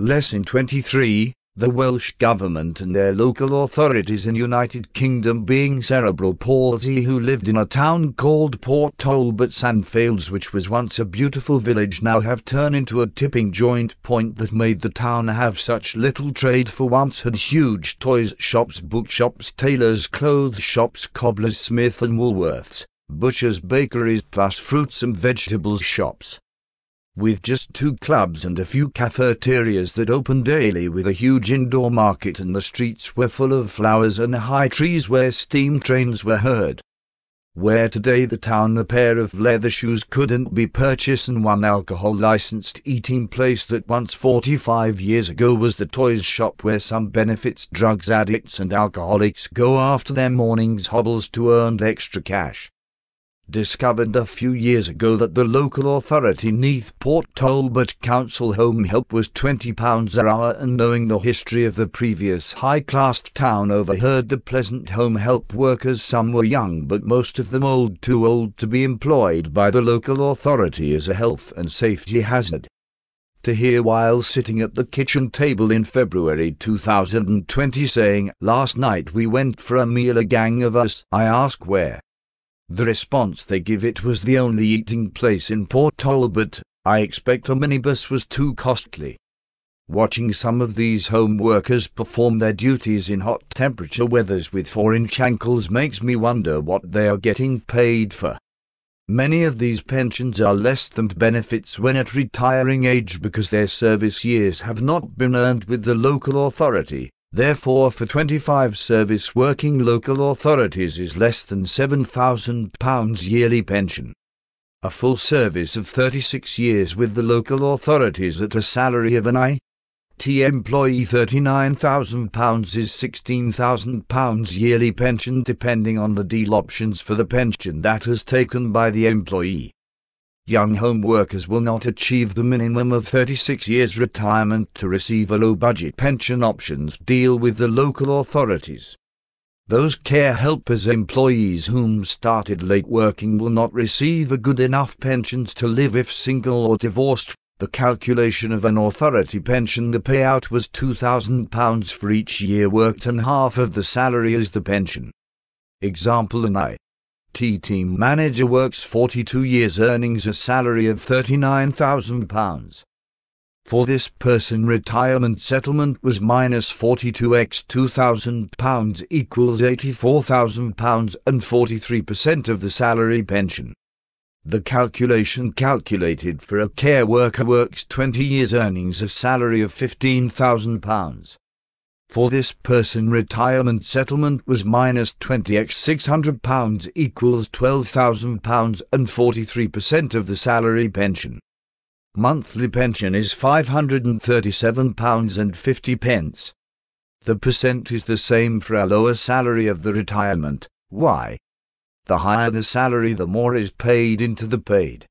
Lesson 23 The Welsh government and their local authorities in United Kingdom being cerebral palsy who lived in a town called Port Talbot Sandfields which was once a beautiful village now have turned into a tipping joint point that made the town have such little trade for once had huge toys shops bookshops tailors clothes shops cobblers smith and woolworths butchers bakeries plus fruits and vegetables shops with just two clubs and a few cafeterias that open daily with a huge indoor market and the streets were full of flowers and high trees where steam trains were heard. Where today the town a pair of leather shoes couldn't be purchased and one alcohol licensed eating place that once 45 years ago was the toys shop where some benefits drugs addicts and alcoholics go after their morning's hobbles to earn extra cash discovered a few years ago that the local authority neath Port Talbot Council home help was £20 an hour and knowing the history of the previous high-class town overheard the pleasant home help workers some were young but most of them old too old to be employed by the local authority as a health and safety hazard to hear while sitting at the kitchen table in February 2020 saying, Last night we went for a meal, a gang of us. I ask where. The response they give it was the only eating place in Port Talbot, I expect a minibus was too costly. Watching some of these home workers perform their duties in hot temperature weathers with four-inch ankles makes me wonder what they are getting paid for. Many of these pensions are less than benefits when at retiring age because their service years have not been earned with the local authority, Therefore, for 25 service working local authorities is less than £7,000 yearly pension. A full service of 36 years with the local authorities at a salary of an IT employee £39,000 is £16,000 yearly pension depending on the deal options for the pension that is taken by the employee young home workers will not achieve the minimum of 36 years retirement to receive a low-budget pension options deal with the local authorities. Those care helpers employees whom started late working will not receive a good enough pensions to live if single or divorced. The calculation of an authority pension the payout was £2,000 for each year worked and half of the salary is the pension. Example and I. T-team manager works 42 years earnings a salary of £39,000. For this person retirement settlement was minus 42x £2,000 equals £84,000 and 43% of the salary pension. The calculation calculated for a care worker works 20 years earnings of salary of £15,000. For this person retirement settlement was minus 20x £600 equals £12,000 and 43% of the salary pension. Monthly pension is £537 and 50 pence. The percent is the same for a lower salary of the retirement. Why? The higher the salary the more is paid into the paid.